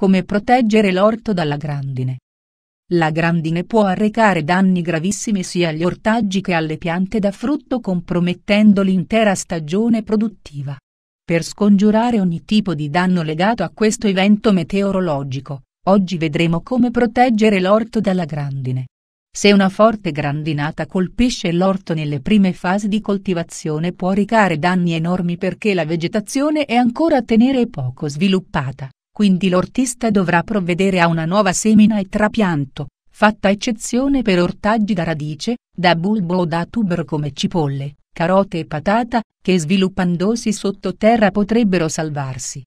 come proteggere l'orto dalla grandine. La grandine può arrecare danni gravissimi sia agli ortaggi che alle piante da frutto compromettendo l'intera stagione produttiva. Per scongiurare ogni tipo di danno legato a questo evento meteorologico, oggi vedremo come proteggere l'orto dalla grandine. Se una forte grandinata colpisce l'orto nelle prime fasi di coltivazione può recare danni enormi perché la vegetazione è ancora tenera e poco sviluppata quindi l'ortista dovrà provvedere a una nuova semina e trapianto, fatta eccezione per ortaggi da radice, da bulbo o da tubero come cipolle, carote e patata, che sviluppandosi sottoterra potrebbero salvarsi.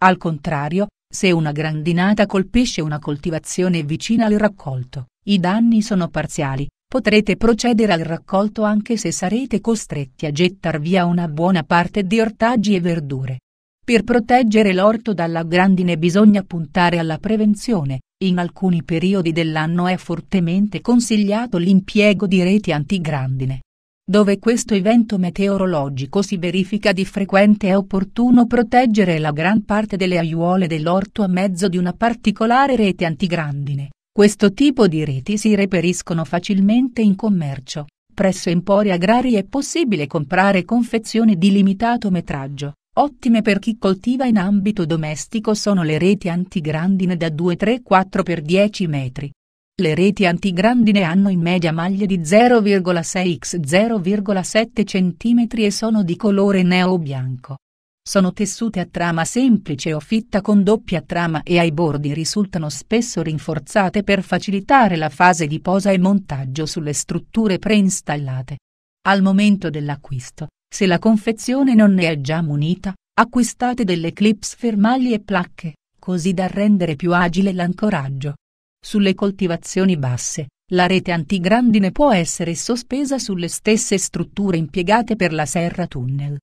Al contrario, se una grandinata colpisce una coltivazione vicina al raccolto, i danni sono parziali, potrete procedere al raccolto anche se sarete costretti a gettar via una buona parte di ortaggi e verdure. Per proteggere l'orto dalla grandine bisogna puntare alla prevenzione, in alcuni periodi dell'anno è fortemente consigliato l'impiego di reti antigrandine. Dove questo evento meteorologico si verifica di frequente è opportuno proteggere la gran parte delle aiuole dell'orto a mezzo di una particolare rete antigrandine. Questo tipo di reti si reperiscono facilmente in commercio. Presso empori Agrari è possibile comprare confezioni di limitato metraggio Ottime per chi coltiva in ambito domestico sono le reti antigrandine da 2-3-4 x 10 metri. Le reti antigrandine hanno in media maglie di 0,6 x 0,7 cm e sono di colore neo-bianco. Sono tessute a trama semplice o fitta con doppia trama e ai bordi risultano spesso rinforzate per facilitare la fase di posa e montaggio sulle strutture preinstallate. Al momento dell'acquisto, se la confezione non ne è già munita, acquistate delle clips fermagli e placche, così da rendere più agile l'ancoraggio. Sulle coltivazioni basse, la rete antigrandine può essere sospesa sulle stesse strutture impiegate per la serra tunnel.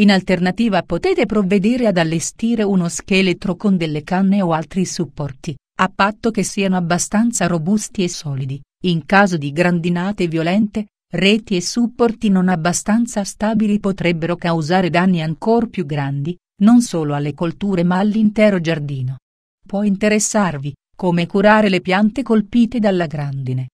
In alternativa potete provvedere ad allestire uno scheletro con delle canne o altri supporti, a patto che siano abbastanza robusti e solidi. In caso di grandinate violente, Reti e supporti non abbastanza stabili potrebbero causare danni ancor più grandi, non solo alle colture ma all'intero giardino. Può interessarvi, come curare le piante colpite dalla grandine.